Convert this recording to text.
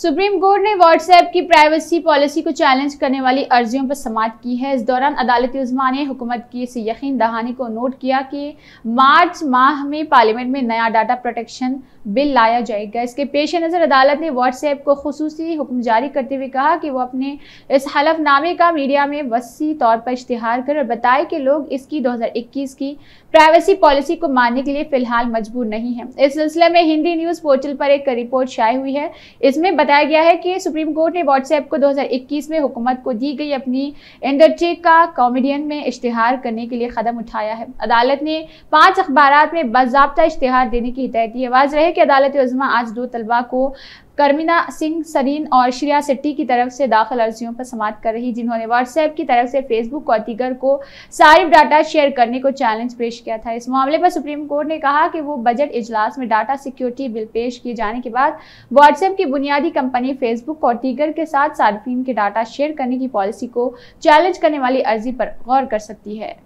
supreme court ने WhatsApp की privacy policy को चैलेंज करने वाली अर्जियों पर समाप्त की है इस दौरान अदालती उजमा ने हुकूमत की इस यकीन दहानी को नोट किया कि मार्च माह में पार्लियामेंट में नया डाटा प्रोटेक्शन बिल लाया जाएगा इसके पेश नज़र अदालत ने व्हाट्सएप को खसूस हुक्म जारी करते हुए कहा कि वो अपने इस हलफनामे का मीडिया में वसी तौर पर इश्तहार कर और बताए कि लोग इसकी इक्कीस की प्राइवेसी पॉलिसी को मानने के लिए फिलहाल मजबूर नहीं है इस सिलसिले में हिंदी न्यूज़ पोर्टल पर एक रिपोर्ट शाये हुई है इसमें बताया गया है कि सुप्रीम कोर्ट ने व्हाट्सएप को 2021 में हुकूमत को दी गई अपनी इंडस्ट्री का कॉमेडियन में इश्तिहार करने के लिए कदम उठाया है अदालत ने पांच अखबार में बाबा इश्तिहार देने की हिदायत दी है वाज रहे कि अदालत उजमा आज दो तलबा को करमिना सिंह सरीन और श्रेया सेट्टी की तरफ से दाखिल अर्जियों पर समाप्त कर रही जिन्होंने व्हाट्सएप की तरफ से फेसबुक और तीगर को सारिफ डाटा शेयर करने को चैलेंज पेश किया था इस मामले पर सुप्रीम कोर्ट ने कहा कि वो बजट इजलास में डाटा सिक्योरिटी बिल पेश किए जाने के बाद व्हाट्सएप की बुनियादी कंपनी फेसबुक और तीगर के साथ सार्फिन के डाटा शेयर करने की पॉलिसी को चैलेंज करने वाली अर्जी पर गौर कर सकती है